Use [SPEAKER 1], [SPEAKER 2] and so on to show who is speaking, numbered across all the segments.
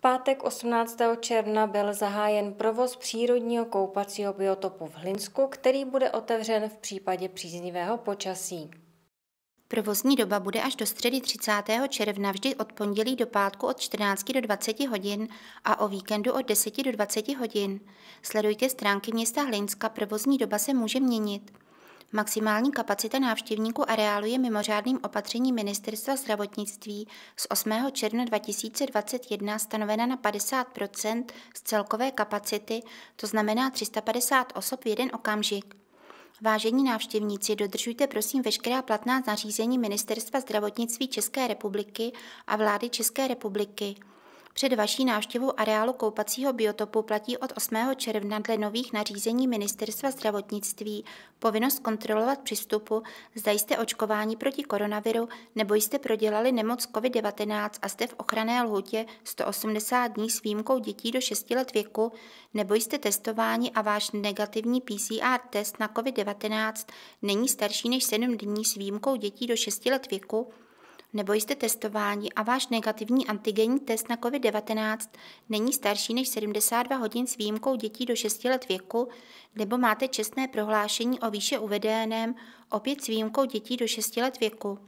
[SPEAKER 1] pátek 18. června byl zahájen provoz přírodního koupacího biotopu v Hlinsku, který bude otevřen v případě příznivého počasí. Provozní doba bude až do středy 30. června vždy od pondělí do pátku od 14 do 20 hodin a o víkendu od 10 do 20 hodin. Sledujte stránky města Hlinska, provozní doba se může měnit. Maximální kapacita návštěvníků areálu je mimořádným opatřením Ministerstva zdravotnictví z 8. června 2021 stanovena na 50 z celkové kapacity, to znamená 350 osob v jeden okamžik. Vážení návštěvníci, dodržujte prosím veškerá platná nařízení Ministerstva zdravotnictví České republiky a vlády České republiky – před vaší návštěvou areálu koupacího biotopu platí od 8. června dle nových nařízení Ministerstva zdravotnictví povinnost kontrolovat přístupu, zda jste očkování proti koronaviru nebo jste prodělali nemoc COVID-19 a jste v ochranné lhutě 180 dní s výjimkou dětí do 6 let věku, nebo jste testováni a váš negativní PCR test na COVID-19 není starší než 7 dní s výjimkou dětí do 6 let věku, nebo jste testováni a váš negativní antigenní test na COVID-19 není starší než 72 hodin s výjimkou dětí do 6 let věku, nebo máte čestné prohlášení o výše uvedeném, opět s výjimkou dětí do 6 let věku.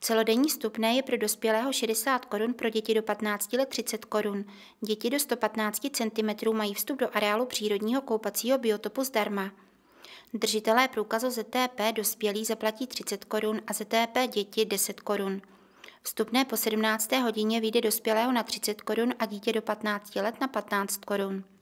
[SPEAKER 1] Celodenní vstupné je pro dospělého 60 korun, pro děti do 15 let 30 korun. Děti do 115 cm mají vstup do areálu přírodního koupacího biotopu zdarma. Držitelé průkazu ZTP dospělí zaplatí 30 korun a ZTP děti 10 korun. Vstupné po 17. hodině vyjde dospělého na 30 korun a dítě do 15 let na 15 korun.